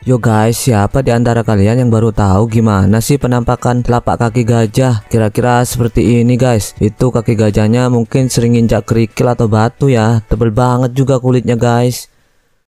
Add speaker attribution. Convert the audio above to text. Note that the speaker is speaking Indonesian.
Speaker 1: Yo guys, siapa di antara kalian yang baru tahu gimana sih penampakan telapak kaki gajah? Kira-kira seperti ini guys. Itu kaki gajahnya mungkin sering injak kerikil atau batu ya. Tebel banget juga kulitnya guys.